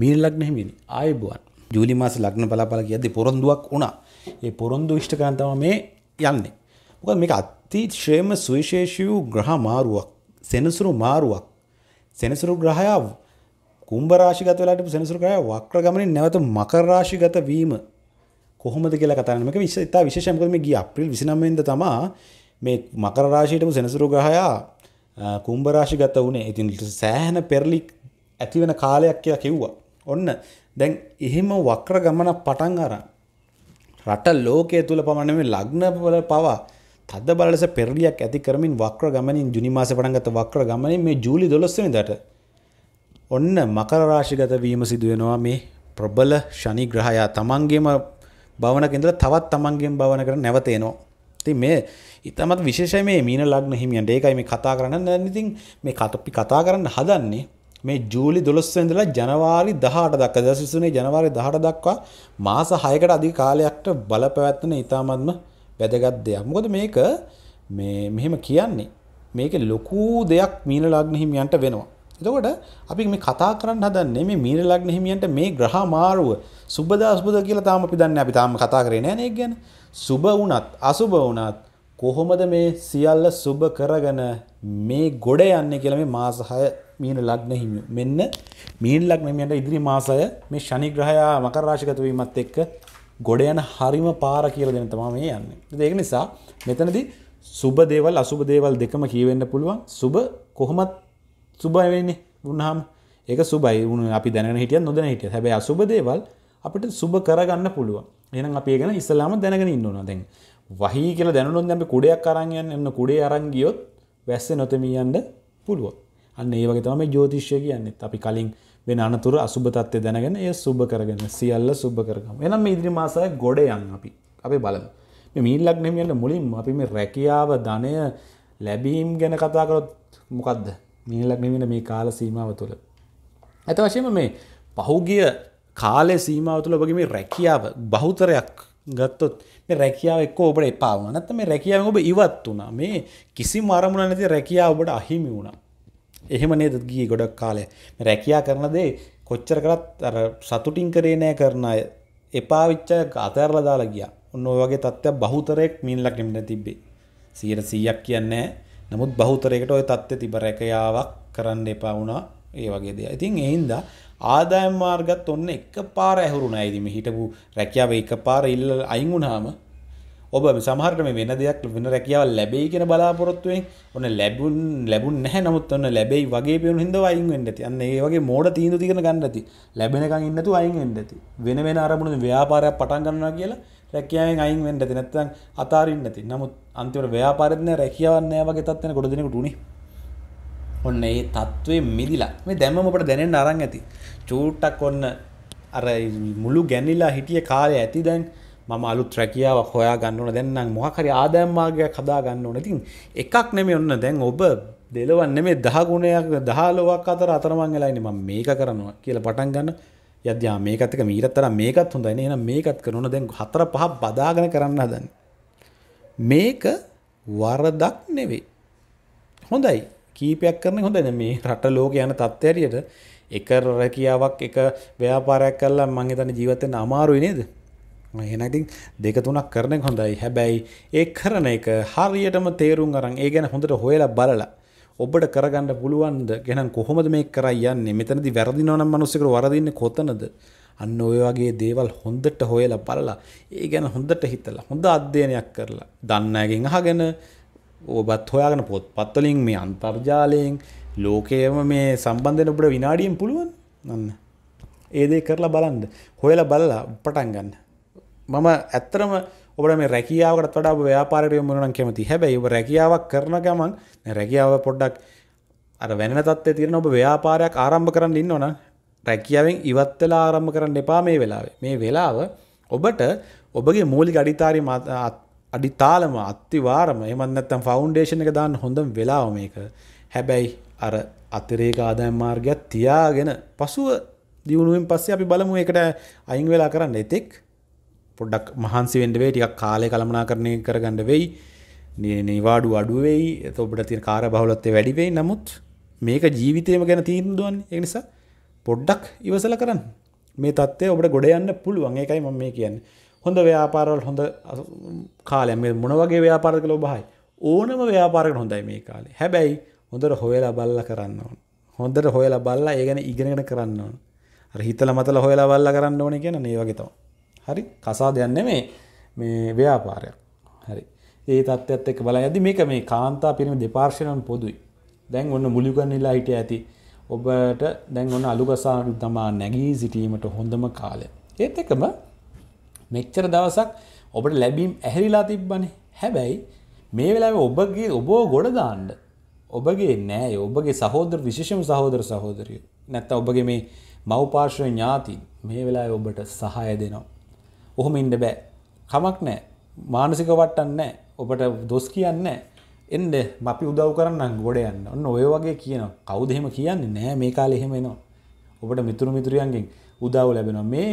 මීන ලග්න හිමිනි ආයුබෝවන්. ජූලි මාසේ ලග්න පලාපල කියද්දී පොරොන්දුවක් වුණා. ඒ පොරොන්දු ඉෂ්ටකයන් තමයි මේ යන්නේ. මොකද මේක අතිශ්‍රේම සුවිශේෂී වූ ග්‍රහ මාරුවක්. සෙනසුරු මාරුවක්. සෙනසුරු ග්‍රහයා කුම්භ රාශිගත වෙලා හිටපු සෙනසුරු ග්‍රහයා වක්‍ර ගමනින් නැවත මකර රාශිගත වීම කොහොමද කියලා කතා කරනවා. මේක විශේෂ ඉතා විශේෂයි මොකද මේ ගිය අප්‍රේල් 29 වෙනිදා තමයි මේ මකර රාශියටම සෙනසුරු ග්‍රහයා කුම්භ රාශිගත වුණේ. ඉතින් සෑහෙන පෙරලි ඇති වෙන කාලයක් කියලා කිව්වා. ඔන්න දැන් එහෙම වක්‍ර ගමන පටන් අරන් රට ලෝකයේ තුල පමණ මේ ලග්නවල පවා තද බල ලෙස පෙරලියක් ඇති කරමින් වක්‍ර ගමනින් ජුනි මාසේ පටන් ගත්ත වක්‍ර ගමනින් මේ ජූලි 12 වෙනිදාට ඔන්න මකර රාශිගත වීම සිදු වෙනවා මේ ප්‍රබල ශනි ග්‍රහයා තමන්ගේම භවනක ඉඳලා තවත් තමන්ගේම භවනකට නැවත එනවා. ඉතින් මේ ඊටමත් විශේෂයි මේ මීන ලග්න හිමියන්ට ඒකයි මේ කතා කරන්න. දැන් ඉතින් මේ කතා කරන්න හදන්නේ මේ ජූලි 12 වෙනිදා ජනවාරි 18 දක්වා දසවිසුනේ ජනවාරි 18 දක්වා මාස 6කට අධික කාලයකට බලපැවැත්වෙන ඊටාත්ම වැදගත් දෙයක්. මොකද මේක මේ මෙහෙම කියන්නේ මේකේ ලොකු දෙයක් මීන ලග්න හිමියන්ට වෙනවා. එතකොට අපි මේ කතා කරන්න හදන්නේ මේ මීන ලග්න හිමියන්ට මේ ග්‍රහ මාරුව සුබදා අසුබද කියලා තාම අපි දන්නේ අපි තාම කතා කරේ නෑ නේ ගැන. සුබ වුණත් අසුබ වුණත් කොහොමද මේ සියල්ල සුබ කරගෙන මේ ගොඩ යන්නේ කියලා මේ මාස 6 මීන ලග්න හිමියෝ. මෙන්න මීන ලග්න හිමියන්ට ඉදිරි මාසය මේ ශනි ග්‍රහයා මකර රාශිගත වීමත් එක්ක ගොඩ යන හරිම පාර කියලා දෙන තමයි මේ යන්නේ. ඒක නිසා මෙතනදී සුබ දේවල් අසුබ දේවල් දෙකම කියවෙන්න පුළුවන්. සුබ කොහොමත් සුබයි වෙන්නේ වුණාම. ඒක සුබයි. උණු අපි දැනගෙන හිටියත් නොදැන හිටියත්. හැබැයි අසුබ දේවල් අපිට සුබ කරගන්න පුළුවන්. එහෙනම් අපි ඒක ගැන ඉස්සලාම දැනගෙන ඉන්න ඕන. දැන් වහී කියලා දැනුනොත් දැන් අපි කුඩයක් අරන් යන්න කුඩේ අරන් ගියොත් වැස්සේ නොතෙමී යන්න පුළුවන්. අන්න ඒ වගේ තමයි ජ්‍යොතිෂය කියන්නේ. අපි කලින් වෙන අනතුර අසුබ තත්ත්වය දැනගෙන ඒ සුබ කරගෙන සියල්ල සුබ කරගමු. එහෙනම් මේ ඉදිරි මාසයේ ගොඩ යන් අපි. අපි බලමු. මේ මීල් ලග්නෙ යන මුලින්ම අපි මේ රැකියාව ධනය ලැබීම් ගැන කතා කරොත් මොකද්ද? මීල් ලග්නෙ වෙන මේ කාල සීමාව තුළ. අත වශයෙන්ම මේ පහුගිය කාලේ සීමාව තුළ ඔබගේ මේ රැකියාව බහුතරයක් ගත්තොත් මේ රැකියාව එක්ක ඔබට එපා වුණා. නැත්නම් මේ රැකියාවෙන් ඔබ ඉවත් වුණා. මේ කිසිම අරමුණක් නැති රැකියාව ඔබට අහිමි වුණා. එහෙම නේද ගිය ගොඩක් කාලය රැකයා කරනදේ කොච්චර කරත් අර සතුටින් කරේ නෑ කරන අය එපාවිච්ච අතරල දාලා ගිය ඔන්න වගේ තත්ත්ව බහුතරෙක් මින්ලක් නිමට තිබ්බේ සියට සීයක් කියන්නේ නමුත් බහුතරයකට ඔය තත්ත්ව තිබ රැකයාවක් කරන්න එපා වුණා ඒ වගේ දෙය ඉතින් එහින්ද ආදායම් මාර්ගත් ඔන්න එක පාර ඇහුරුණ ඇයිදිම හිටපු රැකියාව එක පාර ඉල්ල අයිංගුනාම ඔබ සමහරට මේ වෙන දෙයක් වෙන රැකියාව ලැබෙයි කියන බලාපොරොත්තුවෙන් ඔන්න ලැබුන් ලැබුන් නැහැ නමුත් ඔන්න ලැබෙයි වගේ පේන හින්දා අයින් වෙන්න ඇති. අන්න ඒ වගේ මෝඩ තීන්දුව තියන ගන්න ඇති. ලැබෙනකන් ඉන්න තු අයින් වෙන්න ඇති. වෙන වෙන අරමුණු ව්‍යාපාරයක් පටන් ගන්නවා කියලා රැකියාවෙන් අයින් වෙන්න ඇති. නැත්නම් අතාරින්න ඇති. නමුත් අන්තිමට ව්‍යාපාරෙත් නැහැ රැකියාවක් නැහැ වගේ තත්ත්වෙන ගොඩ දෙනෙකුට උනේ. ඔන්න ඒ තත්ත්වේ මිදිලා මේ දැම්මම අපට දැනෙන්න අරන් ඇති. චූට්ටක් ඔන්න අර මුළු ගැනිලා හිටිය කාලය ඇති දැන් මම අලුත් රැකියාවක් හොයා ගන්න ඕන දැන්නම් මොහකරි ආදායම් මාර්ගයක් හදා ගන්න ඕන. ඉතින් එකක් නෙමෙයි ඔන්න දැන් ඔබ දෙලවන් නෙමෙයි 10 ගුණයක් 10 අතර අතරමං වෙලා ඉන්නේ මම මේක කරනවා කියලා පටන් ගන්න. යද්‍යා මේකත් එක මීටත් තරම් මේකත් හොඳයි නේ. එහෙනම් මේකත් කරනවා දැන් හතර පහ බදාගෙන කරන්න හදන්නේ. මේක වරදක් නෙවෙයි. හොඳයි. කීපයක් කරන්නේ හොඳයි. මේ රට ලෝකේ යන තත්ත්වය හරියට එක රැකියාවක් එක ව්‍යාපාරයක් කරලා මං හිතන්නේ ජීවත් වෙන්න අමාරුයි නේද? ම හෙනතින් දෙක තුනක් කරනෙක් හොඳයි හැබැයි ඒ කරන එක හරියටම තේරුම් අරන් ඒ ගැන හොඳට හොයලා බලලා ඔබට කරගන්න පුළුවන්ද ගැන කොහොමද මේ කරයි යන්නේ මෙතනදි වැරදිනවනම් මනුස්සකර වරදින්න කොතනද අන්න ඔය වගේ දේවල් හොඳට හොයලා බලලා ඒ ගැන හොඳට හිතලා හොඳ අධ්‍යයනයක් කරලා දන්නගෙන් අහගෙන ඔබත් හොයාගෙන පොත් පත්වලින් මේ අන්තර්ජාලයෙන් ලෝකයම මේ සම්බන්ධන ඔබට විනාඩියෙන් පුළුවන් නන්න ඒදේ කරලා බලන්ද හොයලා බලලා පටන් ගන්න මම ඇත්තරම ඔබට මේ රැකියාවකට වඩා ව්‍යාපාරයට යොමුනනම් කැමති හැබැයි ඔබ රැකියාවක් කරන ගමන් රැකියාව පොඩ්ඩක් අර වෙන තත්ත්වයේ තියෙන ඔබ ව්‍යාපාරයක් ආරම්භ කරන්න ඉන්නවනම් රැකියාවෙන් ඉවත් වෙලා ආරම්භ කරන්න එපා මේ වෙලාවේ. මේ වෙලාව ඔබට ඔබගේ මූලික අඩිතාරි අඩිතාලම අත්තිවාරම එමත් නැත්නම් ෆවුන්ඩේෂන් එක දාන්න හොඳ වෙලාව මේක. හැබැයි අර අතිරේක ආදායම් මාර්ගයක් තියාගෙන පසුව දියුණුවෙන් පස්සේ අපි බලමු ඒකට අයින් වෙලා කරන්න. එතෙක් පොඩ්ඩක් මහන්සි වෙන්ඩවේ ටික් කාලය කළමනා කරණය කරගඩ වෙයි නිවාඩු අඩුවෙයි ඔබට තින කාර බහුලත්තේ වැඩිවෙයි නමුත් මේක ජීවිතයම ගැන තීන්දුවන් එනිසා පොඩ්ඩක් ඉවසල කරන්න මේ තත්ේ ඔබට ගොඩ යන්න පුළුවන් එකයි මම මේ කියන්න හොඳ ව්‍යාපාරවල් හොඳ කාලයම මොනවගේ ව්‍යාපාර කළ බහයි ඕනම ව්‍යාපාරක හොඳයි මේ කාලේ හැබැයි හොඳට හොයලා බල්ල කරන්න ඕන හොඳට හොයලා බල්ලා ඒ ගැන ඉගෙනගෙන කරන්න ඕන හිතල මතල හොයලා බල්ල කරන්න ඕන කියන නේවගතවා හරි කසාදයක් නෙමේ මේ ව්‍යාපාරයක්. හරි. ඒ තත්ත්වයත් එක්ක බලලා යද්දි මේක මේ කාන්තා පිරිමි දෙපාර්ශ්වයම පොදුයි. දැන් ඔන්න මුලිකන්නිලා හිටිය ඇති. ඔබට දැන් ඔන්න අලුගසා තමා නැගී සිටීමට හොඳම කාලය. ඒත් එකම මෙච්චර දවසක් ඔබට ලැබීම් ඇහැරිලා තිබ්බනේ. හැබැයි මේ වෙලාවේ ඔබගේ ඔබව ගොඩ දාන්න ඔබගේ නෑ ඔබගේ සහෝදර විශේෂම සහෝදර සහෝදරිය නැත්ත ඔබගේ මේ මව්පාර්ශ්ව ඥාති මේ වෙලා ඔබට සහය දෙනවා ඔහොම ඉන්න බෑ කමක් නෑ මානසික වටන්න ඔබට දොස් කියන්න එන්ඩ අපි උදව් කරන්න ගොඩ යන්න ඔන්න ඔය වගේ කියන කවුදහෙම කියන්නේ නෑ මේ කාල එහෙම එනවා ඔබට මිතුරු මිතුරියන්ගෙන් උදව් ලැබෙනවා මේ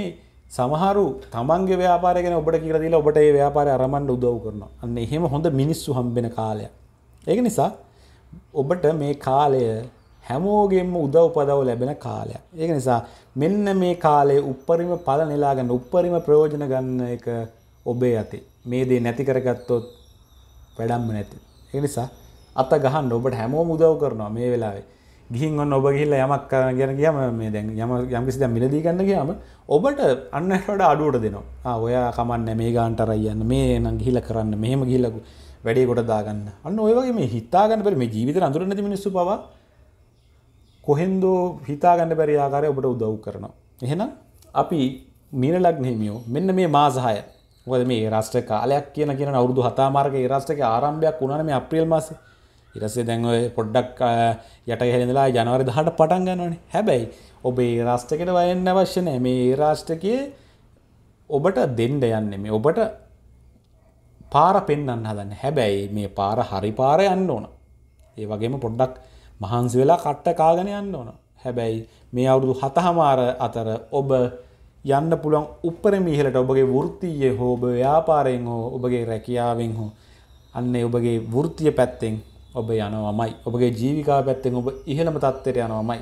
සමහරු තමන්ගේ ව්‍යාපාරගෙන ඔබට කියරදිලා ඔබට ඒ ව්‍යාපාර අරමන්ඩ උදව් කරනවා අන්න එහෙම හොඳ මිනිස්සු හම්බෙන කාලයක් ඒක නිසා ඔබට මේ කාලය හැමෝගෙන්ම උදව් පදව ලැබෙන කාලයක් ඒක නිසා මෙන්න මේ කාලේ උපරිම පල නිලාගන්න උපරිම ප්‍රයෝජන ගන්න එක ඔබේ ඇති මේ දේ නැති කරගත්තොත් වැඩම්ම නැති. එනිසා අත ගහන්න ඔබට හැමෝ මුදව් කරනවා මේ වෙලාවේ ගිහින් ඔන්න ඔබ ගිල්ල යමක් ගැන කියම මේ දැන් යම යම්කිසි දැ මිලදී ගන්න කියම ඔබට අන්නට අඩුවට දෙනවා ඔයා කමන්න මේ ගාන්ටරයියන්න මේ නම් ගිහිල කරන්න මෙහෙම ගිල්ලකු වැඩේ ගොඩ දාගන්න අන්න ඔයවගේ මේ හිතාගන්න පෙර මේ ජීවිත අඳුරනති මිනිස්සු පවා කොහෙන්දෝ හිතාගන්න බැරි ආකාරය ඔබට උදව් කරනවා. එහෙනම් අපි මීන ලග්නහිමියෝ මෙන්න මේ මාසහය ඔද මේ රාෂ්ට කාලයක් කියන කියන අවුරුදු හතාමාර්ග රාෂ්ටක ආරම්භයක් වුණන මේ අප්‍රියල් මාස ඉරසේ දැන්ඔය පොඩ්ඩක් යට හෙළඳලා ජනවරි දහට පටන් ගන්නවනේ හැබැයි ඔබේ රාෂ්ටකට වයන්න අවශ්‍යනය මේ රාෂ්ටකයේ ඔබට දෙන්ඩ යන්නේ මේ ඔබට පාර පෙන්න්න හදන්න හැබැයි මේ පාර හරි පාර යන්න ඕන ඒ වගේම පොඩ්ඩක් මහන්සි වෙලා කට්ට කාගෙන යන්න ඕන හැබැයි මේ අවුරුදු හතහමාර අතර ඔබ යන්න පුළුවන් උපරම ඉහලට ඔබගේ වෘත්තියේ හෝ ඔබ ව්‍යාපාරයෙන් හෝ ඔබගේ රැකියාවෙන් හෝ අන්නේ ඔබගේ වෘත්තිය පැත්තෙන් ඔබ යනවමයි ඔබගේ ජීවිකා පැත්තෙන් ඔබ ඉහළම තත්ත්වයට යනවමයි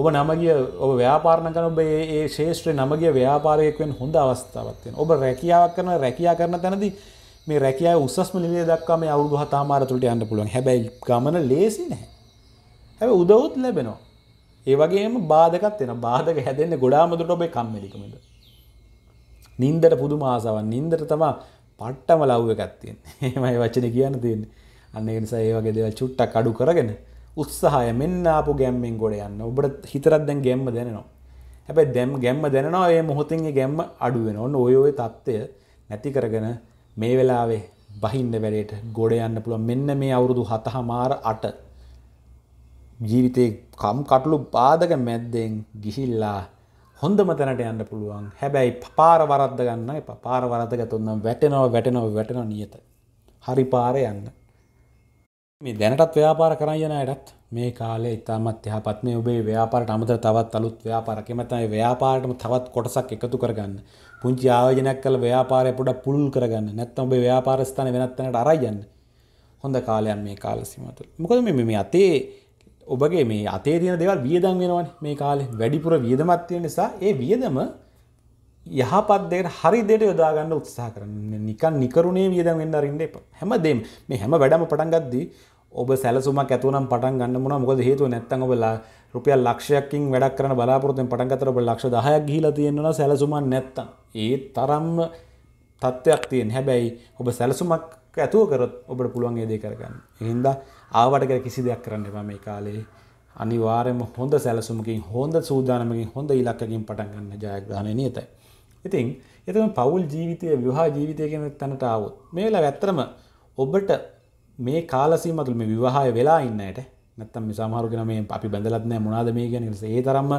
ඔබ නමගිය ඔබ ව්‍යාපාරණ කරන ඔබ ඒ ශේෂත්‍රය නමගේ ව්‍යාපාරයෙක්වෙන් හොඳ අවස්ථාවත්වෙන ඔබ රැකියාවක් කරන රැකයා කරන තැනදී මේ රැකයා උසස්ම නිලේ දක්වා මේ අවුදු හතාමාරතුට යන්න පුළුවන් හැබැයි ගමන ලේසි නැහැ ඇ උදවුත් ලැබෙනවා ඒවගේම බාධකත් එෙන බාධක හැදෙන්න ගොඩාමදුට ඔබේ කම්මලිකමද නින්දට පුදු මාසාවන් නින්දට තමා පට්ටම ලව්ව එකත්තියෙන් ඒමයි වචන කියන්න තියෙන් අන්න නිසා ඒවගේ දෙව චුට්ටක් අඩු කරගෙන උත්සාහය මෙන්න අපපු ගැම්මෙන් ගොඩ යන්න ඔබට හිතරත් දැන් ගැම්ම දෙනවා හැබැ දැම් ගැම්ම දෙනවා ඒ මොහොතින්ගේ ගැම්ම අඩුවෙන ඔන්න ඔයෝය තත්ත්වය නැති කරගෙන මේ වෙලාවේ බහින්ද වැඩේට ගොඩ යන්න පුළුව මෙන්න මේ අවුරුදු හතහ මාර අට ජීවිතේ කම් කටලු පාදක මැද්දෙන් ගිහිල්ලා හොඳම තැනට යන්න පුළුවන් හැබැයි පාර වරද්ද ගන්න එපා පාර වරද්ද ගත්තොත්නම් වැටෙනව වැටෙනව වැටෙනව නියත හරි පාර යන්න මේ දැනටත් ව්‍යාපාර කරන් යන අයටත් මේ කාලේ ඉතාමත් යහපත් මේ ඔබේ ව්‍යාපාරට අමතර තවත් අලුත් ව්‍යාපාරයක් එහෙම නැත්නම් ව්‍යාපාරයටම තවත් කොටසක් එකතු කරගන්න පුංචි ආයෝජනයක් කරලා ව්‍යාපාරය පොඩක් පුළුල් කරගන්න නැත්නම් ඔබේ ව්‍යාපාර ස්ථානේ වෙනත් තැනකට අරයි යන්න හොඳ කාලයක් මේ කාල සීමාව තුළ මොකද මේ මේ අතේ ඔබගේ මේ අතේ තියෙන දේවල් වියදම් වෙනවනේ මේ කාලේ වැඩිපුර වියදමක් තියෙන නිසා ඒ වියදම යහපත් දෙයකට හරි දෙයට යොදා ගන්න උත්සාහ කරන්න. නිකන් නිකරුණේ වියදම් වෙන්න අරින්න එපා. හැමදේම මේ හැම වැඩම පටන් ගද්දී ඔබ සැලසුමක් ඇතුව නම් පටන් ගන්න මොනවා මොකද හේතුව නැත්තම් ඔබ රුපියල් ලක්ෂයකින් වැඩක් කරන්න බලාපොරොත්තුෙන් පටන් ගත්තට ඔබ ලක්ෂ 10ක් ගිහිලා තියෙනවා සැලසුමක් නැත්තම්. ඒ තරම්ම තත්ත්වයක් තියෙන. හැබැයි ඔබ සැලසුමක් ඇතුව කරොත් ඔබට පුළුවන් ඒ දේ කරගන්න. ඒ හින්දා ආවට කියලා කිසි දෙයක් කරන්න එපා මේ කාලේ. අනිවාර්යයෙන්ම හොඳ සැලසුමකින් හොඳ සූදානමකින් හොඳ ඉලක්කකින් පටන් ගන්න ජයග්‍රහණය නියතයි. ඉතින් එතම පවුල් ජීවිතය විවාහ ජීවිතය කියන තැනට ආවොත් මේ වෙලාව ඇත්තටම ඔබට මේ කාල සීමාව තුළ මේ විවාහය වෙලා ඉන්න ඇයට නැත්තම් මේ සමහරු කියන මේ අපි බැඳලත් නැහැ මොනවාද මේ කියන්නේ කියලා. ඒ තරම්ම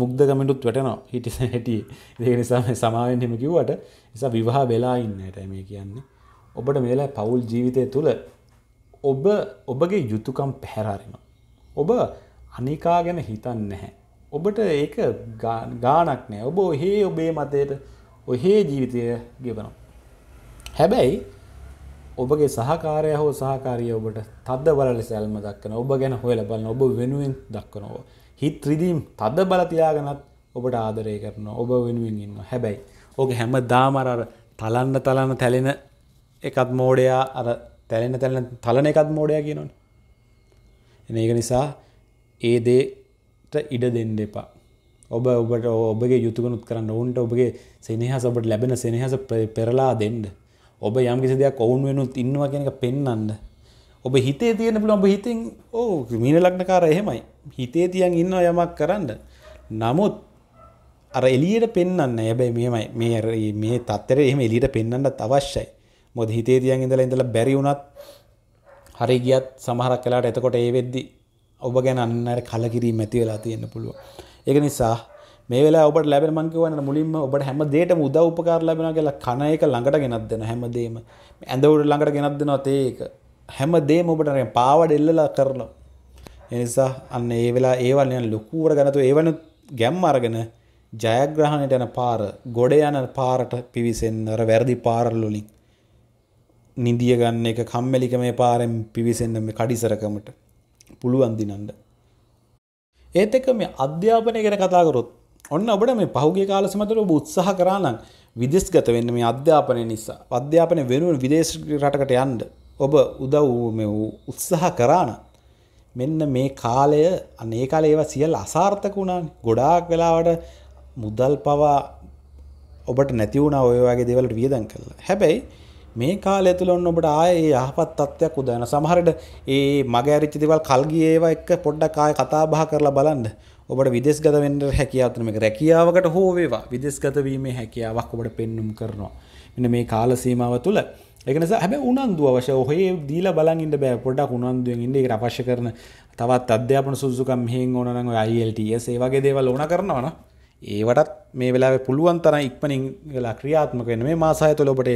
මුග්ධ කමෙන්ටුත් වැටෙනවා. හිටිස හිටි. ඒ නිසා මේ සමාවෙන් එහෙම කිව්වට නිසා විවාහ වෙලා ඉන්න ඇයට මේ කියන්නේ. ඔබට මේ වෙලාවේ පවුල් ජීවිතය තුළ ඔබ ඔබගේ යුතුකම් පැහැරාරෙන. ඔබ අනිකා ගැන හිතන් නැහැ. ඔබට ඒක ගානක් නෑ ඔබ ඔහේ ඔබේ මතයට ඔහේ ජීවිතය ගෙවනවා. හැබැයි ඔබගේ සහකාරය හෝ සහකාරිය ඔබට තද බල සැල්ම දක්කන ඔබ ගැන හොය ලබන්න ඔබ වෙනුවෙන් දක්කනව. හිත් රිදීම් තද බලතියාගනත් ඔබට ආදරය කරන ඔබ වෙනුවෙන් ඉන්න හැබැයි ඕක හැම දාමරර තලන්න තලන්න තැලෙන එකත් මෝඩයා අර තැලෙන තැලන තලන එකත් මෝඩය කියනවනේ. එන ඒක නිසා ඒ දේට ඉඩ දෙන්න එපා. ඔබ ඔබට ඔබගේ යුතුකනුත් කරන්න ඔවුන්ට ඔබගේ සෙනහස ඔබට ලැබෙන සෙනහස පෙරලා දෙන්න. ඔබ යම් කිසි දෙයක් ඔවුන් වෙනුත් ඉන්නවා කියන එක පෙන්වන්න. ඔබ හිතේ තියෙන පුළුවන් ඔබ හිතෙන් ඕ මීන ලග්නකාර එහෙමයි. හිතේ තියන් ඉන්නවා යමක් කරන්න. නමුත් අර එළියට පෙන්වන්න. හැබැයි මෙහෙමයි මේ මේ තත්තරේ එහෙම එළියට පෙන්වන්නත් අවශ්‍යයි. මොද හිතේ තියන් ඉඳලා ඉඳලා බැරි වුණත් හරි ගියත් සමහරක් වෙලාවට එතකොට ඒ වෙද්දි ඔබ ගැන අන්න අර කලකිරීම ඇති වෙලා තියෙන්න පුළුවන්. ඒක නිසා මේ වෙලාව ඔබට ලැබෙන මං කියවන මුලින්ම ඔබට හැම දෙයකටම උදව් උපකාර ලැබෙනවා කියලා කන එක ළඟට ගෙනත් දෙන හැම දෙයක්ම ඇඳ උඩ ළඟට ගෙනත් දෙනවා තේ එක හැම දෙයක්ම ඔබට අර පාවඩ එල්ලලා කරනවා. ඒ නිසා අන්න ඒ වෙලාව ඒවල් යන ලොකුවට ගන්නතු ඒවනු ගැම්ම අරගෙන ජයග්‍රහණයට යන පාර ගොඩ යන පාරට පිවිසෙන්න අර වැරදි පාරල් වලින් නිදිය ගන්න එක කම්මැලික මේ පාරෙන් පිවිසෙන්න මේ කඩිසරකමට පුළුවන් දිනන්න. ඒත් එක මේ අධ්‍යාපනය ගැන කතාකරොත් ඔන්න ඔබට මේ පහුගේ කාලසමතර ඔබ උත්සාහ කරානම් විදෙස්ගත වෙන්න මේ අධ්‍යාපනය නිසා අධ්‍යාපනය වෙනුවෙන් විදේශ රටකට යන්න ඔබ උදව් මේ උත්සාහ කරානම් මෙන්න මේ කාලය අනේ කාලේ ඒවා සියල්ල අසාර්ථක වුණානේ. ගොඩාක් වෙලාවට මුදල් පවා ඔබට නැති වුණා ඔය වගේ දේවල්ට වියදම් කළා. හැබැයි මේ කාලය තුළ ඔන්න ඔබට ආයේ ඒ යහපත් තත්ත්වයක් උදා වෙනවා. සමහර විට ඒ මග ඇරිච්ච දේවල් කල් ගියේ ඒවා එක්ක පොඩ්ඩක් ආයෙ කතා බහ කරලා බලන්න. ඔබට විදේශගත වෙන්න හැකියාව තුන මේක රැකියාවකට හෝ වේවා විදේශගත වීමේ හැකියාවක් ඔබට පෙන්눔 කරනවා. මෙන්න මේ කාල සීමාව තුළ ඒක නිසා හැබැයි උනන්දු අවශ්‍ය. ඔහේ දීලා බලන් ඉන්න බෑ. පොඩ්ඩක් උනන්දුවෙන් ඉන්න. ඒකට අවශ්‍ය කරන තවත් අධ්‍යාපන සුසුකම් මෙහෙන් ඕන නම් ඔය IELTS ඒ වගේ දේවල් ඕන කරනවා නම් ඒවටත් මේ වෙලා පුළුවන් තර ඉක්මනින් වෙලා ක්‍රියාත්මක වෙන මේ මාසාය තුළ ඔබට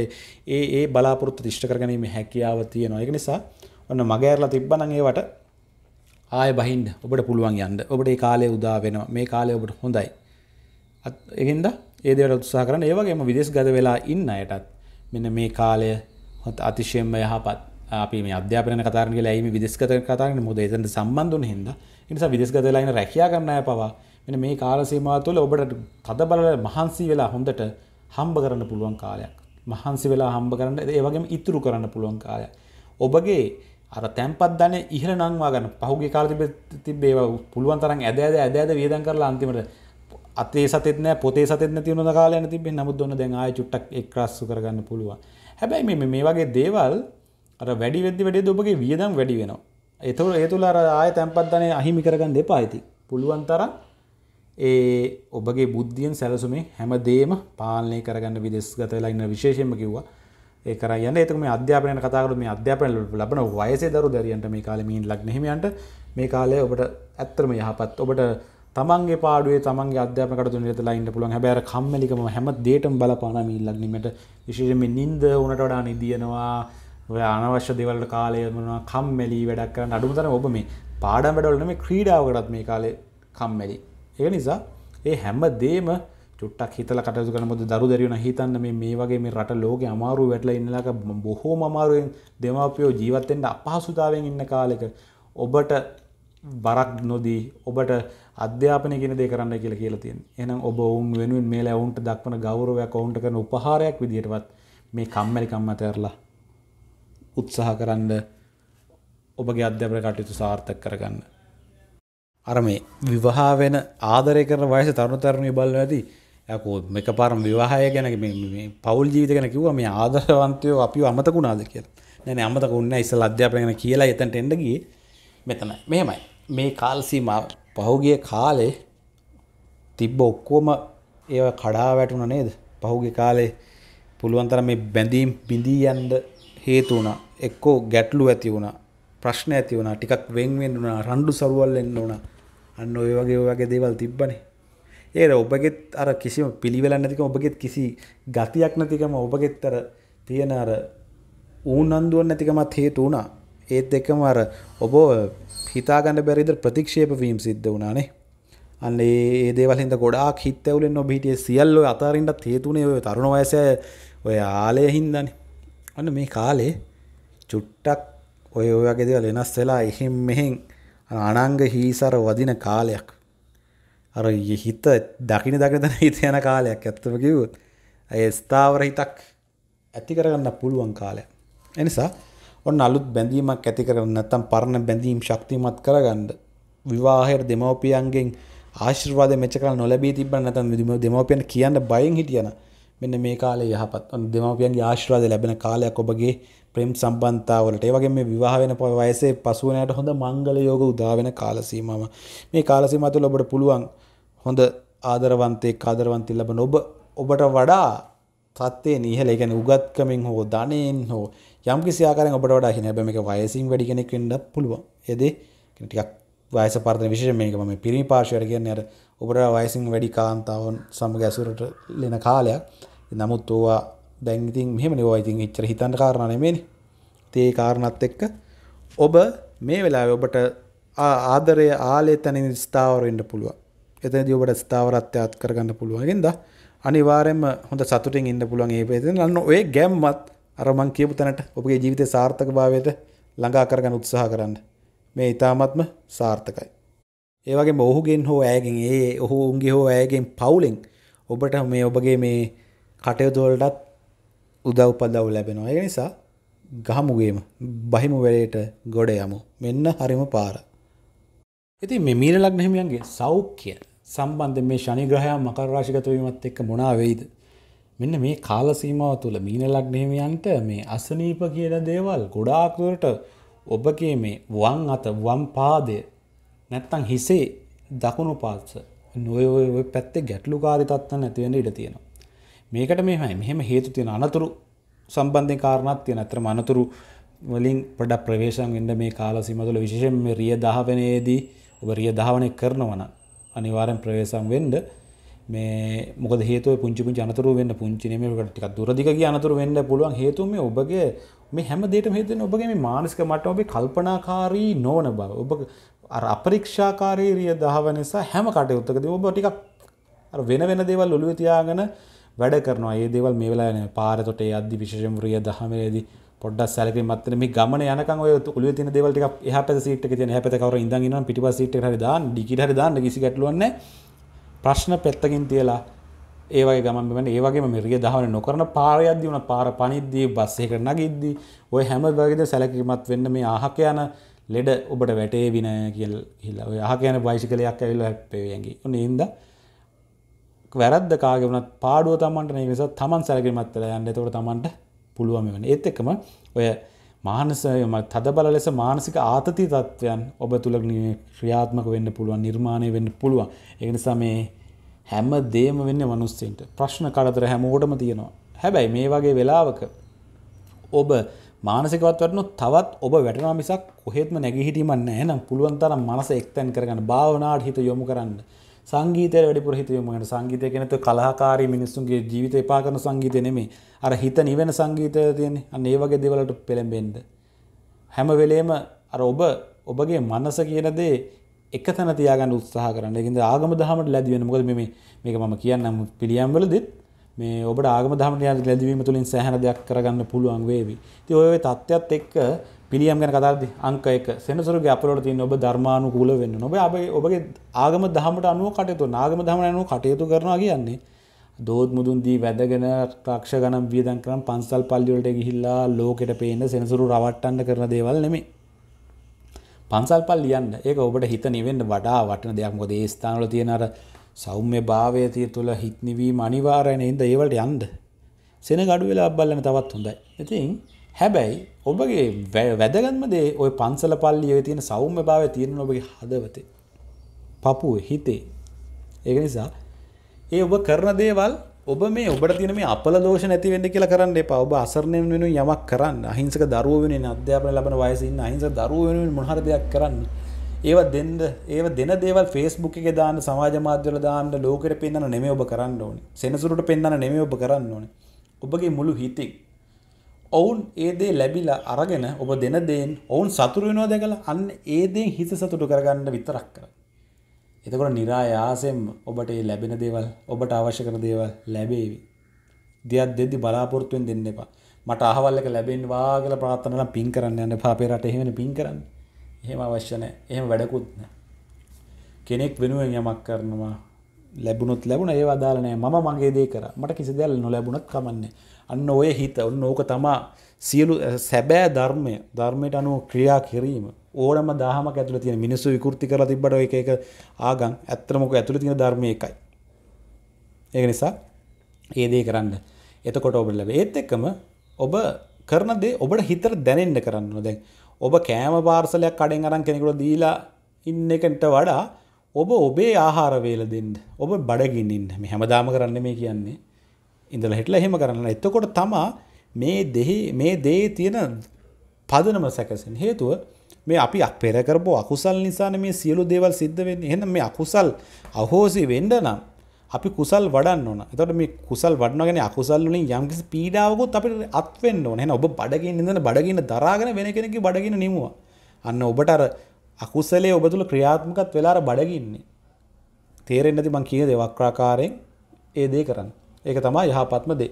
ඒ ඒ බලාපොරොත්තු දිෂ්ට කරගැනීම හැකියාව තියෙනවා ඒක නිසා ඔන්න මගෑරලා තිබ්බනම් ඒවට ආය බහින්ද ඔබට පුළුවන් යන්න ඔබට ඒ කාලය උදා වෙනවා මේ කාලය ඔබට හොඳයි එහින්ද ඒ දේවල් උත්සාහ කරන්න ඒ වගේම විදේශ ගත වෙලා ඉන්න අයටත් මෙන්න මේ කාලය අතිශයෙන්ම යහපත් අපි මේ අධ්‍යාපන කතාරන කියලා ඇයි මේ විදේශගත කතාරන්නේ මොකද එතනට සම්බන්ධ වුණ හින්දා ඒ නිසා විදේශගත වෙලා ඉන්න රැකියා කරන අය පවා මෙන්න මේ කාල සීමාව තුළ ඔබට තදබල මහන්සි වෙලා හොඳට හම්බ කරන්න පුළුවන් කාලයක්. මහන්සි වෙලා හම්බ කරන්න ඒ වගේම ඉතුරු කරන්න පුළුවන් කාලයක්. ඔබගේ අර තැන්පත් ධනය ඉහළ නංවා ගන්න පහුගේ කාල තිබේ පුළුවන් තරම් ඇද ඇද ඇද ඇද වියදම් කරලා අන්තිමට අතේ සතෙත් නෑ පොතේ සතෙත් නැති වුණ කාලය තිබේ නමුත් ඔන්න දැන් ආයෙ චුට්ටක් එක්රස්සු කරගන්න පුළුවන්. හැබැයි මේ මේ වගේ දේවල් අර වැඩි වෙද්දි වැඩි ඔබගේ වියදම් වැඩි වෙනවා. ඒතකොට ඒ තුල අර ආයෙ තැන්පත් ධනය අහිමි කරගන්න එපා ඉතින්. පුළුවන් තරම් ඒ ඔබගේ බුද්ධියෙන් සැලසුමේ හැමදේම පාලනය කරගන්න විදෙස්ගත වෙලා ඉන්න විශේෂයෙන්ම කිව්වා. ඒ කරන් යන්න. එතකොට මේ අධ්‍යාපනයට කතා කරලා මේ අධ්‍යාපන ලැබෙන වයසේ දරු දැරියන්ට මේ කාලේ මීන් ලග්න හිමියන්ට මේ කාලේ ඔබට ඇත්තම යහපත්. ඔබට තමන්ගේ පාඩුවේ තමන්ගේ අධ්‍යාපන කටයුතු නිරතලා ඉන්න පුළුවන්. හැබැයි අර කම්මැලිකම හැම දෙයකම බලපාන මීන් ලග්න හිමියට විශේෂයෙන් මේ නිින්ද උනට වඩා නිදියනවා. ඔය අනවශ්‍ය දේවල්වලට කාලය යොදවනවා. කම්මැලි වැඩක් කරන්න අඩුම තරම ඔබ මේ පාඩම් වැඩවල නෙමෙයි ක්‍රීඩාවකටත් මේ කාලේ කම්මැලි ඒ නිසා ඒ හැම දේම චුට්ටක් හිතල කටයුතු කරන මොකද දරු දැරියෝ නැහිතන්න මේ මේ වගේ මේ රට ලෝකේ අමාරු වැටලා ඉන්නලාක බොහෝම අමාරුවෙන් දෙමාපියෝ ජීවත් වෙන්න අපහසුතාවයෙන් ඉන්න කාලෙක ඔබට බරක් නොදී ඔබට අධ්‍යාපනය කියන දේ කරන්න කියලා කියලා තියෙනවා. එහෙනම් ඔබ වුන් වෙනුවෙන් මේ ලැවුන්ට දක්වන ගෞරවයක් වුන්ට කරන උපහාරයක් විදියටවත් මේ කම්මැලි කම් අතහැරලා උත්සාහ කරන්න ඔබගේ අධ්‍යාපන කටයුතු සාර්ථක කරගන්න. අර මේ විවාහා වෙන ආදරය කරන වයස තරුණ තරුණිය බලලා ඇති යකෝ මේක පාරම විවාහය ගැන මේ පෞල් ජීවිත ගැන කිව්වා මේ ආදරවන්තයෝ අපිව අමතකුණාද කියලා. නෑ නෑ අමතකුන්නේ ඉස්සලා අධ්‍යාපනය ගැන කියලා එතනට එන්න ගියේ. මෙතන මෙහෙමයි. මේ කාල සීමාව පහුගිය කාලේ තිබ්බ ඔක්කොම ඒව කඩා වැටුණා නේද? පහුගිය කාලේ පුළුවන් තරම් මේ බැඳීම් බිඳී යන්න හේතු වුණා. එක්කෝ ගැටලු ඇති වුණා. ප්‍රශ්න ඇති වුණා. ටිකක් වෙන් වෙන්න වුණා. රණ්ඩු සරුවල් එන්න වුණා. අන්න ඔය වගේ වගේ දේවල් තිබ්බනේ ඒර ඔබගෙත් අර කිසිම පිළිවෙලන්නතික ඔබගෙත් කිසි ගතියක් නැතිකම ඔබගෙත්තර තියෙන අර ඌනන්දුවන් නැතිකමත් හේතු වුණා ඒත් එකම අර ඔබෝ හිතාගන්න බැරිද ප්‍රතික්ෂේප වීම් සිද්ධ වුණානේ අන්න ඒ දේවලහිද ගොඩාක් හිතවලෙන් ඔබහිටිය සියල්ලෝ අතාරින්ට හේතුනේ ඔය තරුණ වයස ඔය ආලය හින්දන අන්න මේ කාලේ චුට්ටක් ඔය ඔයගේ දේවල් වෙනස් වෙලා එහෙම් මෙහෙන් අනංග හීසර වදින කාලයක් අර හිත දකින දකිනතන හිත යන කාලයක් ඇත්තම කිව්වොත් ඇය ස්ථාවර හිතක් ඇති කරගන්න පුළුවන් කාලය එනිසා ඔන්න අලුත් බැඳීමක් ඇති කරන්න නැත්තම් පරණ බැඳීම් ශක්තිමත් කරගන්න විවාහයට දෙමවපියන්ගෙන් ආශිර්වාද මෙචකල් නොලැබී තිබන්න නැතන් දෙමවපියන් කියන්න බයෙන් හිටියන මෙන්න මේ කාලේ යහපත් දෙමව්පියන්ගේ ආශිර්වාද ලැබෙන කාලයක් ඔබගේ ප්‍රේම් සම්බන්ධතාවලට ඒ වගේම මේ විවාහ වෙන වයසේ පසුව යනට හොඳ මංගල යෝග උදා වෙන කාල සීමාව මේ කාල සීමාව තුළ ඔබට පුළුවන් හොඳ ආදරවන්තයෙක් ආදරවන්ති ලැබෙන ඔබ ඔබට වඩා තත්ත්වේ නිහල ඒ කියන්නේ උගත්කමින් හෝ ධනෙන් හෝ යම් කිසි ආකාරයෙන් ඔබට වඩා හින හැබැයි මේක වයසින් වැඩි කෙනෙක් වෙන්නත් පුළුවන් ඒ දේ ටිකක් වයස පරණ විශේෂ මේක මම පිරිමි පාර්ශවයට කියන්නේ අර ඔබට වයසින් වැඩි කාන්තාවන් සමග ඇසුරට ලෙන කාලයක් නමුත් ඕවා දැන්ඉතින් මෙහම නිවා ඉතින් ඉච්චර හිතන්න කාරණනෙමනි තේ කාරණත් එක්ක ඔබ මේ වෙලා ඔබට ආදරය ආලේ තැන ස්ථාවරෙන්ට පුළුව එතනද ඔබට ස්ථාවරත්්‍යත් කරගන්න පුළුවන්ගෙන්ද අනිවාරෙන්ම හොඳ සතුටින් ඉන්න පුළුවන් ඒ පේති න්න ඔය ගැම්මත් අරමං කියපු තැනට ඔබගේ ජීවිත සාර්ථක භාවයට ළඟා කරගන්න උත්සාහ කරන්න මේ ඉතාමත්ම සාර්ථකයි ඒවගේ ඔහුගෙන් හෝ ඇගෙන් ඒ ඔහු උන්ගේ හෝ ඇගෙන් පවුලෙන් ඔබට මේ ඔබගේ මේ කටයුතුවලටත් උදව්පදව් ලැබෙනවා. ඒ නිසා ගහමුගේම බහිමු වෙලේට ගොඩ යමු. මෙන්න හරිම පාර. ඉතින් මේ මීන ලග්න හිමියන්ගේ සෞඛ්‍ය සම්බන්ධ මේ ශනි ග්‍රහයා මකර රාශිගත වීමත් එක්ක මොනවා වෙයිද? මෙන්න මේ කාල සීමාව තුළ මීන ලග්න හිමියන්ට මේ අසනීප කියන දේවල් ගොඩාක් දුරට ඔබගේ මේ වම් අත වම් පාදය නැත්තම් හිසේ දකුණු පාර්ශව නොය ඔය පැත්තේ ගැටලුකාරී තත්ත්වයන් ඇති වෙන්න ඉඩ තියෙනවා. මේකට මෙමයි මෙහෙම හේතු තියෙන අනතුරු සම්බන්ධය කාරණත් තියෙන ඇතරම අනතුරු වලින් පඩක් ප්‍රවේශන් එන්න මේ කාල සිමතුල විශේෂෙන් මේ රිය දහවනයේදී ඔබ රිය දහවනය කරනවන අනිවාරෙන් ප්‍රවේශම් වෙන්ඩ මේ මොක හේතු පුංචි ජනතර වෙන්න පුංචිනීමකට ටික දුරදික අනතුර වෙන්න පුළුවන් හේතුම ඔබගේ මේ හැම දේට හේතුන ඔබගේ මේ මානසික මට ඔබේ කල්පනාකාරී නෝන බව ඔබ අපරීක්ෂාකාරී රිය දහව නිසා හැම කටයුත්තකද ඔබ ටිකක් වෙන වෙන දේවල් ඔලුව තියාගෙන වැඩ කරනවා ඒ දේවල් මේ වෙලා පාරතොට අධි විශෂම් රිය දහමේදී පොඩ්ඩක් සැලකින් මත්තර මේ ගමන යනකම් ඔය ඔළුවේ තියෙන දේවල් ටික එහා පැත්ත සීට් එකේ තියෙන එහා පැත්ත කවුරු ඉඳන් ඉන්නවා පිටිපස්ස සීට් එකට හරි දාන්න ඩිකිට හරි දාන්න කිසි ගැටලුවක් නැහැ ප්‍රශ්න පැත්තකින් තියලා ඒ වගේ ගමන් බිමන් ඒ වගේම මේ රිය දහවන නොකරන පාර යද්දී උන පාර පනිද්දී බස් එකකට නගිද්දී ඔය හැම වගේද සැලකිලිමත් වෙන්න මේ අහක යන ලෙඩ ඔබට වැටේවි නෑ කියලා ඔය අහක යන බයිසිකලයක් ඇවිල්ලා හැප්පේ යන්නේ. ඔන්න ඒ හින්දා වැරද්ද කාගේ වනත් පාඩුව තමන්ට නිස තමන් සැරගිමත්තල යන්න තවට තමන්ට පුළුවම වෙන ඒත් එකම ඔය මානසයම තදබල ලෙස මානසික ආතති තත්ත්වයන් ඔබ තුළ ක්‍රියාත්මක වෙන්න පුළුවන් නිර්මාණය වෙන්න පුළුවන් එනිසා මේ හැම දේම වෙන්න මනුස්සෙන්ට ප්‍රශ්න කරදර හැමෝටම තියෙනවා හැබැයි මේ වගේ වෙලාවක ඔබ මානසිකවත් වටනු තවත් ඔබ වැටනා මිසක් කොහෙත්ම නැගිහිටීමන්න එනම් පුළුවන් තරම් මනස එක්තැන් කරගන්න භාවනාට හිත යොමු කරන්න සංගීතය වැඩිපුර හිතවීමට සංගීතය කෙනත කලාකාරී මිනිස්සුන්ගේ ජීවිත එපා කරන සංගීතය නෙමේ අර හිත නිවෙන සංගීතය තියෙන අන්න ඒ වගේ දෙවලට පෙළඹෙන්ද. හැම වෙලේම අර ඔබ ඔබගේ මනස කියන දේ එක තැන තියාගන්න උත්සාහ කරන්න එකද ආගම දහමට ලැදිවෙන මොකද මේ මේක මම කියන්නම් පිළියම්වලදත් මේ ඔබට ආගම දහමට ලැදිවීම තුළින් සෑහන දෙයක් කරගන්න පුළුවන් වේවි. ති ඔය තත්ත්වත් එක්ක පිළියම් ගැන කතාද අංක එක සෙනසුරුගේ අපලට තින් ඔබ ධර්මානුකූල වෙන්න නොබ අපේ ඔබගේ ආගම දහමට අනුව කටයුතු නාගම දහම අනුව කටයුතු කරනවා කියන්නේ දෝත් මුදුන්දී වැදගෙන ක්ෂ ගනම් වියදන් කරම් පන්සල් පල්ලිවලට ගිහිල්ලා ලෝකෙට පේන්න සෙනසුරු රවට්ටන්න කරන දේවල් නෙමේ පන්සල් පල් ලියන්න ඒක ඔබට හිත නිවෙන්න වඩා වටන දෙයක් මොකද ඒ ස්ථානවල තියෙන අර සෞම්‍ය භාවය තිය තුළ හිත්නිවීම අනිවාර්යයෙන්ද ඒවලට යන්ද සෙනගඩු වෙලා අබ්බල්ලන තවත් හොඳයි ඉතින් හැබැයි ඔබගේ වැදගන්ම දේ ඔය පන්සල පල්ලිය තියෙන සෞම්‍ය භාව තියෙන ඔබගේ හදවතේ. පපුුව හිතේ. ඒක නිසා ඒ ඔබ කරන දේවල් ඔබ මේ ඔබට තින මේ අපල දෝෂ නැති වෙන්න කියලා කරන්න එපා ඔබ අසරණය වෙන යමක් කරන්න අහිංසක දරුව වෙන අධ්‍යාපන ලබන වයසින්න අහිංස දරුව වෙන මොහර දෙයක් කරන්න ඒව දෙන්න ඒව දෙන දේවල් ෆේස්බුක් එක දාන්න සමාජ මාධ්‍යවල දාන්න ලෝකෙට පෙන්වන්න නෙමෙයි ඔබ කරන්න ඕනේ. සෙනසුරට පෙන්වන්න නෙමෙයි ඔබ කරන්න ඕනේ. ඔබගේ මුළු හිතින් ඔවුන් ඒදේ ලැබිලා අරගෙන ඔබ දෙන දේෙන් ඔවුන් සතුරුවෙනෝ දැකළ අන්න ඒදෙන් හිස සතුටු කරගන්න විතරක් කර. එතකොට නිරායාසෙන් ඔබට ඒ ලැබෙන දේවල් ඔබට අවශ්‍ය කර දේවල් ලැබේවි. දෙයක් දෙදි බලාපොරත්තුවෙන් දෙන්න එපා මට අහවල්ලක ලැබෙන්වා කියල ප්‍රාත්තනල පින් කරන්න යන්න පාපේරට එහෙමෙන පින් කරන්න එහෙම අවශ්‍යනෑ එහෙම වැඩකුත්න. කෙනෙක් වෙනුවෙන් යමක් කරනවා ලැබුණොත් ලැබුණ ඒ අදාලනෑ ම මගේ දේ කර මට කිසි දැල් නොලැබුණත් කමන්නේ අන්න ඔය හිත ඔන්න ඕක තමා සියලු සැබෑ ධර්මය ධර්මයට අනුව ක්‍රියා කිරීම ඕනම දාහම ඇතුල තියෙන මිනිස්සු විකෘති කර තිබට එක එක ආගන් ඇත්තරමක ඇතුළ තියෙන ධර්මය එකයි ඒ නිසා ඒදේ කරන්න එතකොට ඔබ ලැබ ඒත් එක්කම ඔබ කරන දේ ඔබට හිතර දැනෙන්ට කරන්න දැන් ඔබ කෑම පාර්සලයක් කඩෙන් අරන් කෙනෙකුට දීලා ඉන්න එකට වඩා ඔබ ඔබේ ආහාරවේල දෙන්න ඔබ බඩගින්නින් මෙ හැමදාම කරන්න මේ කියන්නේ ඉඳල හිටලා හෙම කරන්න එත්තකොට තමා මේ දෙහි මේ දේ තියෙන පදනම සැකසෙන් හේතුව මේ අපි පෙරකරපු අකුසල් නිසාන මේ සියලු දේවල් සිද්ධ වෙන්න එහෙනම් මේ අකුසල් අහෝසි වෙන්න නම් අපි කුසල් වඩන්න ඕන. එතකොට මේ කුසල් වඩනගෙන අකුසල් වලින් යම්කිසි පීඩාවකුත් අපිට අත් වෙන්න ඕන. එහෙනම් ඔබ බඩගින්න ඉඳන බඩගින්න දරාගෙන වෙන කෙනෙක්ගේ බඩගින්න නිමුවා. අන්න ඔබට අර අකුසලේ ඔබ තුළ ක්‍රියාත්මකත් වෙලාර බඩගින්නේ. තේරෙන්නති මං කියන දෙවක්්‍රාකාරයෙන් ඒ දේ කරන්න. ඒක තමා යහපත්ම දේ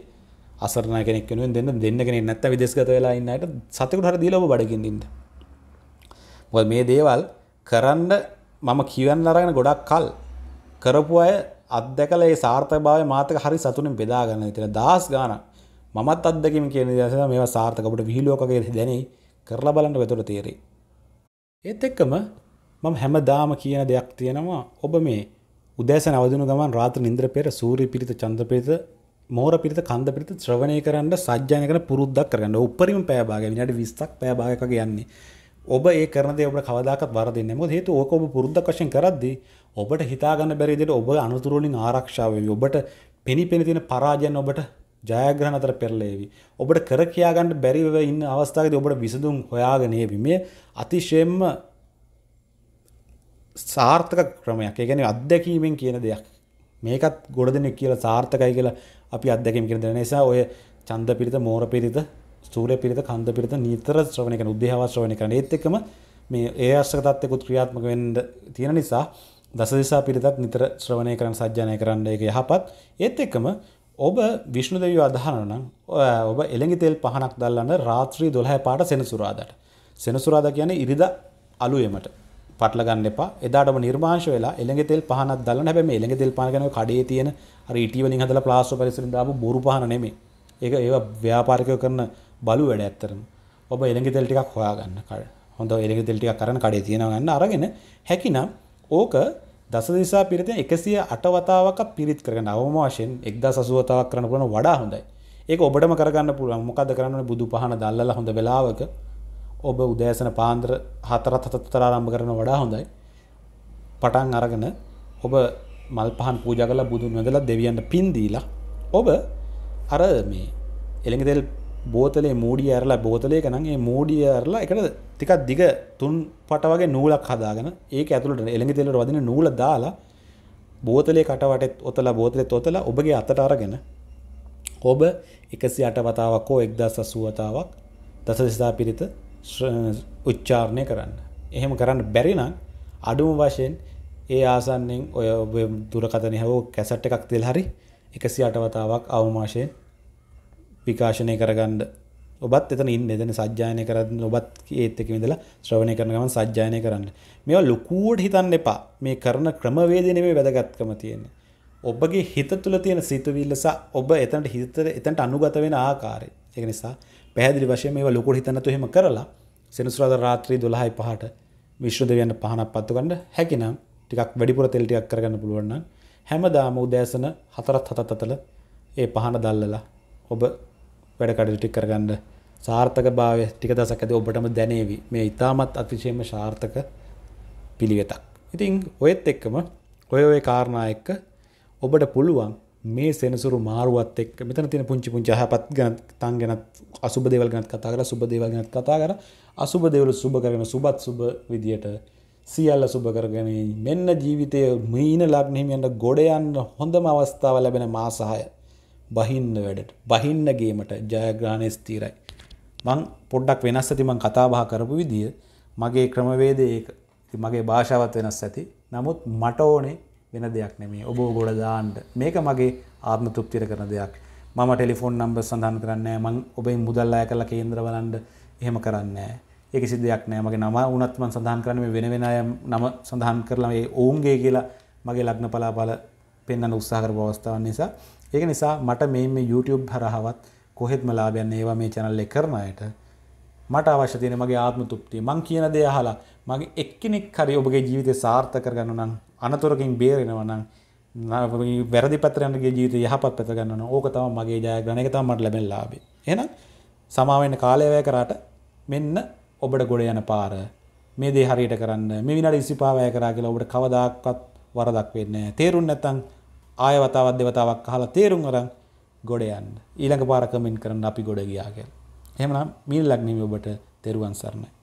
අසරන කෙනෙක් වෙනුවෙන් දෙන්න දෙන්නගෙන නැත්ත විදෙස්ගත වෙලා ඉන්නට සතෙකුට හර දීලා ඔබ බඩගින්න ඉන්න. මොකද මේ දේවල් කරන්න මම කියවන්න අරගෙන ගොඩක් කල් කරපු අය අත්දැකලා ඒ සාර්ථකභාවය මාතක හරි සතුටින් බෙදා ගන්න ඉතින් දහස් ගාණක් මමත් අත්දැකීම් කියන දේ මේවා සාර්ථක ඔබට විහිළුවකගේ දැනේ කරලා බලන්න වෙතට තේරෙයි. ඒත් එක්කම මම හැමදාම කියන දෙයක් තියෙනවා ඔබ මේ උදෑස නවදනු ගමන් රාත්‍ර නින්ද්‍ර පෙර සූරී පිරිත චන්ද පිරිත මෝර පිරිත කන්ද පිරිත ශ්‍රවණය කරන්න සජ්‍යාන කර පුරුද්දක් කරන්න උපරිම පෑබාග විනාට විස්තක් පෑභාගක යන්නේ ඔබ ඒ කරන ඔබ කවදක් වරදන්න මො හේතු ඕක ඔබ පුරුද්ධ වශයෙන් කරද්දි ඔබට හිතාගන්න බැරිදිට ඔබ අනතුරුවලින් ආරක්ෂාව ඔබට පෙනි පෙනතින පරාජයන් ඔබට ජයග්‍රහණ අතර පෙරලේවි. ඔබට කර කියාගන්න බැරිව ඉන්න අවස්ථාවේදී ඔබට විසඳුම් හොයාගෙන ඒවි. මේ අතිශයෙන්ම සාර්ථක ක්‍රමයක්. ඒ කියන්නේ අත්දැකීමෙන් කියන දෙයක්. මේකත් ගොඩ දෙනෙක් කියලා සාර්ථකයි කියලා අපි අත්දැකීම් කියන දේ නිසා ඔය ඡන්ද පිරිත, මෝර පිරිත, සූර්ය පිරිත, කන්ද පිරිත නිතර ශ්‍රවණය කරන උද්දේශව ශ්‍රවණය කරන. ඒත් එක්කම මේ ඒ ආශ්‍රක තත්ත්වකුත් ක්‍රියාත්මක වෙන්න තියෙන නිසා දස දිසා පිරිතත් නිතර ශ්‍රවණය කරන් සජ්ජානය කරන්න ඒක යහපත්. ඒත් එක්කම ඔබ විශ්ණු දෙවිය අදහනන ඔබ එළඟි තෙල් පහනක් දල්ලන්න රාත්‍රී දොළහැ පාට සෙනසුරාදට. සෙනසුරාද කියන ඉරිද අලුයමට පටලගන්න එපා එදාටම නිර්මාශ වෙලා එළඟ තෙල් පහනක් දල්ලන්න හැබැ මේ එළඟ තෙල් පාගන කඩේ තියෙන අර ඉටීවලින් හදල ප්ලාස්ෝ පරිසරින් දාපු බොරු පහන නෙමේ ඒක ඒවා ව්‍යාපාරිකය කරන බලු වැඩ ඇත්තරම ඔබ එළඟි තෙල් ටිකක් හොයාගන්න කඩ හොඳ එළඟි තෙල් ටිකක් කරන කඩේ තියෙනවගන්න අරගෙන හැකිනම් ඕක දස දිසා පිරිත එකසිය අටවතාවකත් පිරිත් කරන අවම වශයෙන් එක්දා සසුවතාවක් කරන පුළන වඩා හොඳයි ඒක ඔබටම කරගන්න පුළුවන් මොකද කරන්න බුදු පහන දල්ල හොඳ වෙලාවක ඔබ උදෑසන පාන්ද්‍ර හතරත් හතත්තරාරම්භ කරන වඩා හොඳයි පටන් අරගෙන ඔබ මල් පහන් පූජ කලා බුදුන් වැදලා දෙවියන්ට පින්දීලා ඔබ අර මේ එළඟදෙල් බෝතලේ මූඩිය ඇරලා බෝතලයක නම් ඒ මූඩිය ඇරලා එකට තිකක් දිග තුන් පට වගේ නූලක් හදාගෙන ඒක ඇතුළට එළඟි තෙලට වදින නූල දාලා බෝතලේ කටවටෙත් ඔතලා බෝතලෙත් ඔතලා ඔබගේ අතට අරගෙන ඔබ එකසි අට වතාවක් හෝ එක්දස් අසුවතාවක් දස දෙසා පිරිත උච්චාරණය කරන්න. එහෙම කරන්න බැරිනම් අඩුම වශයෙන් ඒ ආසන්නෙන් ඔය දුරකතනය හෝ කැසට් එකක් තෙල් හරි එකසි අටවතාවක් අවමාශයෙන් විකාශනය කරගන්න ඔබත් එතන ඉන්න එතන සජ්ජායනය කරන්න ඔබත් ඒත් එක විඳලා ශ්‍රවණය කරන ගමන් සජ්ජායනය කරන්න. මේවා ලොකුවට හිතන්න එපා. මේ කරන ක්‍රමවේදය නෙමෙයි වැදගත්කම තියෙන්නේ. ඔබගේ හිත තුළ තියෙන සිතුවිල්ල සහ ඔබ එතනට හිත එතනට අනුගත වෙන ආකාරය. ඒක නිසා පැහැදිලි වශයෙන් මේවා ලොකුවට හිතන්න තු එහෙම කරලා සෙනසුරාදා රාත්‍රී 12:05ට මිශ්‍ර දෙවියන් පහනක් පත්තු ගන්න හැකිනම් ටිකක් වැඩිපුර තෙල් ටිකක් කරගන්න පුළුවන් නම් හැමදාම උදෑසන 4:07 අතර ඒ පහන දැල්ලලා ඔබ වැඩ කටයුතු ටික කරගන්න සාර්ථක භාවය ටික දසක් ඇති ඔබටම දැනේවි මේ ඉතාමත් අතිශයම සාර්ථක පිළිවෙතක්. ඉතින් ඔයත් එක්කම ඔය ඔය කාරණා එක්ක ඔබට පුළුවන් මේ සෙනසුරු මාරුවත් එක්ක මෙතන තියෙන පුංචි පුංචි අහපත් ගැන තන් ගැනත් අසුබ දේවල් ගැනත් කතා කරලා සුබ දේවල් ගැනත් කතා කරලා අසුබ දේවල් සුබ කරගෙන සුබත් සුබ විදියට සියල්ල සුබ කරගෙන මෙන්න ජීවිතයේ මීන ලග්න හිමියන්ට ගොඩ යන්න හොඳම අවස්ථාව ලැබෙන මාස 6 බහින්න වැඩට බහින්න ගේමට ජයග්‍රහණය ස්තීරයි. මං පොඩ්ඩක් වෙනස් ඇති මං කතාබහ කරපු විදිිය මගේ ක්‍රමවේද ඒක මගේ භාෂාවත් වෙනස් ඇති නමුත් මට ඕනේ වෙන දෙයක් නෙමේ ඔබ ගොඩ දාන්ට මේක මගේ ආත්ම තුප්තිර කරන දෙයක් මම ටෙලිෆෝන් නම්බ සඳහන් කරන්න මං ඔබයි මුදල්ලාය කල කේන්ද්‍ර බලන්ඩ එහෙම කරන්න ඒක සිදයක් නෑ මගේ නම උනත්මන් සඳහන් කරන වෙන වෙනය නම සඳහන් කරලා ඒ ඔවුන්ගේ කියලා මගේ ලග්න පලාපල පෙන්න්න උත්සාහර අවස්ථාව නිසා ඒක නිසා මට මේ මේ YouTube හරහවත් කොහෙත්ම ලාභයක් ඒවා මේ channel එක කරන අයට මට අවශ්‍ය තියෙන මගේ ආත්ම තෘප්තිය මං කියන දේ අහලා මගේ එක්කෙනෙක් හරි ඔබගේ ජීවිතය සාර්ථක කරගන්න නම් අනතුරකින් බේරෙනවා නම් වැරදි පැතරයන්ගේ ජීවිත යහපත් පැත ගන්න ඕක තම මගේ ජයග්‍රහණ එක තමයි මට ලැබෙන ලාභය. එහෙනම් සමාවෙන්න කාලය වැය කරාට මෙන්න ඔබට ගොඩ යන පාර මේ දේ හරියට කරන්න මේ විනාඩි 25 වැය කරා කියලා ඔබට කවදාකවත් වරදක් වෙන්නේ නැහැ. තේරුම් නැත්නම් ආය වතාවක් දෙවතාවක් අහලා තේරුම් අරන් ගොඩ යන්න. ඊළඟ පාර කමෙන්ට් කරන්න අපි ගොඩ ගියා කියලා. එහෙමනම් මීල් ලග්නෙමි ඔබට තෙරුවන් සරණයි.